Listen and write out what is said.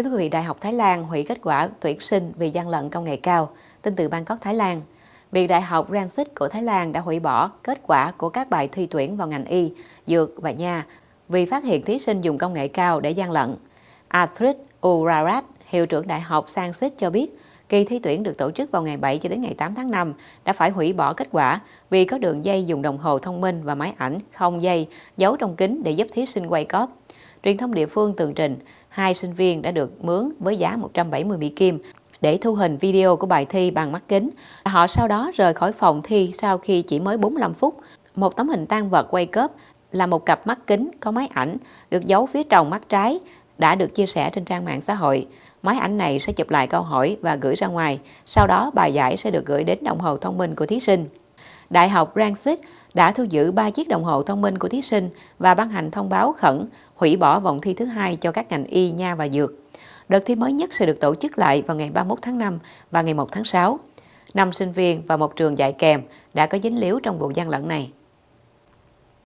Kính thưa quý vị, Đại học Thái Lan hủy kết quả tuyển sinh vì gian lận công nghệ cao, tin từ Bangkok, Thái Lan. Viện Đại học Rangsit của Thái Lan đã hủy bỏ kết quả của các bài thi tuyển vào ngành y, dược và nha vì phát hiện thí sinh dùng công nghệ cao để gian lận. Arthrit Urarat, hiệu trưởng Đại học Sanskrit cho biết, kỳ thi tuyển được tổ chức vào ngày 7 cho đến ngày 8 tháng 5 đã phải hủy bỏ kết quả vì có đường dây dùng đồng hồ thông minh và máy ảnh không dây giấu trong kính để giúp thí sinh quay cóp truyền thông địa phương tường trình hai sinh viên đã được mướn với giá 170 Mỹ Kim để thu hình video của bài thi bằng mắt kính. Họ sau đó rời khỏi phòng thi sau khi chỉ mới 45 phút. Một tấm hình tan vật quay cớp là một cặp mắt kính có máy ảnh được giấu phía trong mắt trái đã được chia sẻ trên trang mạng xã hội. Máy ảnh này sẽ chụp lại câu hỏi và gửi ra ngoài, sau đó bài giải sẽ được gửi đến đồng hồ thông minh của thí sinh. Đại học Ransit đã thu giữ 3 chiếc đồng hồ thông minh của thí sinh và ban hành thông báo khẩn hủy bỏ vòng thi thứ hai cho các ngành y, nha và dược. Đợt thi mới nhất sẽ được tổ chức lại vào ngày 31 tháng 5 và ngày 1 tháng 6. Năm sinh viên và một trường dạy kèm đã có dính líu trong vụ gian lận này.